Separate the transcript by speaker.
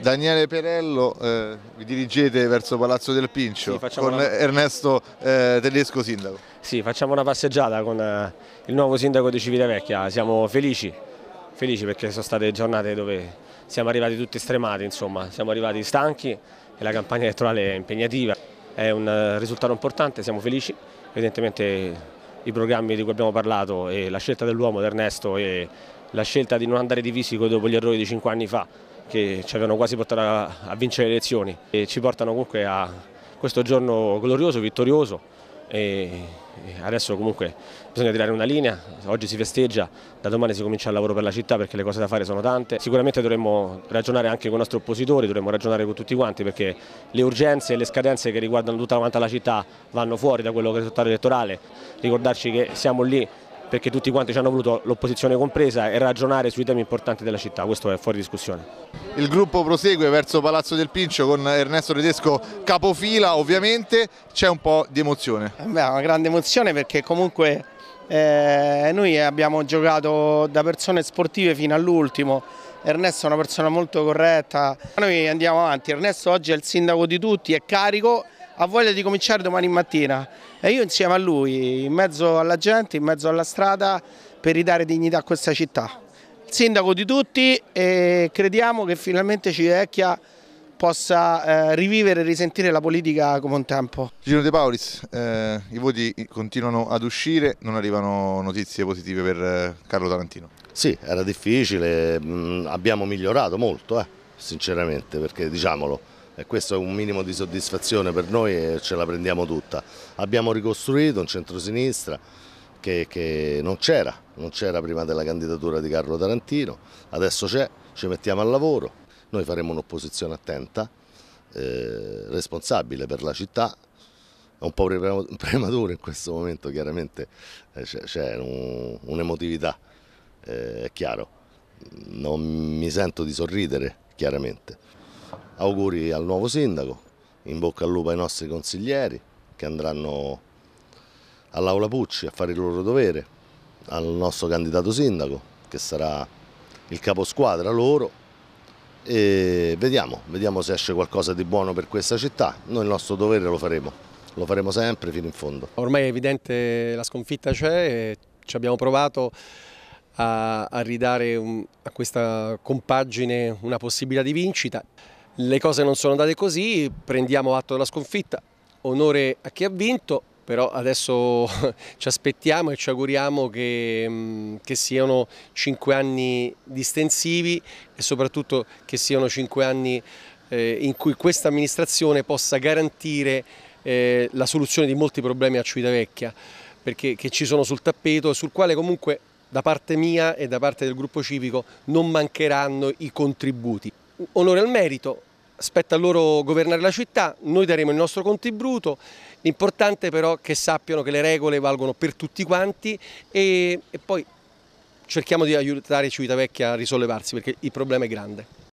Speaker 1: Daniele Perello, eh, vi dirigete verso Palazzo del Pincio sì, con una... Ernesto eh, Tedesco Sindaco. Sì, facciamo una passeggiata con eh, il nuovo sindaco di Civitavecchia, siamo felici, felici perché sono state giornate dove siamo arrivati tutti stremati, insomma, siamo arrivati stanchi e la campagna elettorale è impegnativa, è un eh, risultato importante, siamo felici, evidentemente i programmi di cui abbiamo parlato e la scelta dell'uomo, di Ernesto e la scelta di non andare divisi dopo gli errori di 5 anni fa che ci avevano quasi portato a, a vincere le elezioni e ci portano comunque a questo giorno glorioso, vittorioso e adesso comunque bisogna tirare una linea, oggi si festeggia, da domani si comincia il lavoro per la città perché le cose da fare sono tante, sicuramente dovremmo ragionare anche con i nostri oppositori, dovremmo ragionare con tutti quanti perché le urgenze e le scadenze che riguardano tutta la città vanno fuori da quello che è il risultato elettorale, ricordarci che siamo lì perché tutti quanti ci hanno voluto, l'opposizione compresa, e ragionare sui temi importanti della città, questo è fuori discussione.
Speaker 2: Il gruppo prosegue verso Palazzo del Pincio con Ernesto Tedesco capofila, ovviamente c'è un po' di emozione. Eh
Speaker 3: beh, una grande emozione perché comunque eh, noi abbiamo giocato da persone sportive fino all'ultimo, Ernesto è una persona molto corretta, noi andiamo avanti, Ernesto oggi è il sindaco di tutti, è carico ha voglia di cominciare domani mattina e io insieme a lui, in mezzo alla gente, in mezzo alla strada, per ridare dignità a questa città. Il sindaco di tutti e crediamo che finalmente Civitavecchia possa eh, rivivere e risentire la politica come un tempo.
Speaker 2: Giro De Paulis, eh, i voti continuano ad uscire, non arrivano notizie positive per eh, Carlo Tarantino? Sì, era difficile, mh, mm, abbiamo migliorato molto, eh, sinceramente, perché diciamolo, e questo è un minimo di soddisfazione per noi e ce la prendiamo tutta. Abbiamo ricostruito un centrosinistra che, che non c'era, non c'era prima della candidatura di Carlo Tarantino, adesso c'è, ci mettiamo al lavoro, noi faremo un'opposizione attenta, eh, responsabile per la città, è un po' prematuro in questo momento, chiaramente eh, c'è un'emotività, un eh, è chiaro. Non mi sento di sorridere, chiaramente auguri al nuovo sindaco, in bocca al lupo ai nostri consiglieri che andranno all'Aula Pucci a fare il loro dovere, al nostro candidato sindaco che sarà il caposquadra loro e vediamo, vediamo se esce qualcosa di buono per questa città, noi il nostro dovere lo faremo, lo faremo sempre fino in fondo.
Speaker 4: Ormai è evidente la sconfitta c'è, ci abbiamo provato a, ridare a questa compagine una possibilità di vincita. Le cose non sono andate così, prendiamo atto della sconfitta, onore a chi ha vinto, però adesso ci aspettiamo e ci auguriamo che, mm, che, siano cinque anni distensivi e soprattutto che siano cinque anni eh, in cui questa amministrazione possa garantire eh, la soluzione di molti problemi a Civitavecchia perché che ci sono sul tappeto sul quale comunque da parte mia e da parte del gruppo civico non mancheranno i contributi onore al merito, spetta a loro governare la città, noi daremo il nostro contributo, l'importante però che sappiano che le regole valgono per tutti quanti e, e poi cerchiamo di aiutare Civitavecchia a risollevarsi perché il problema è grande.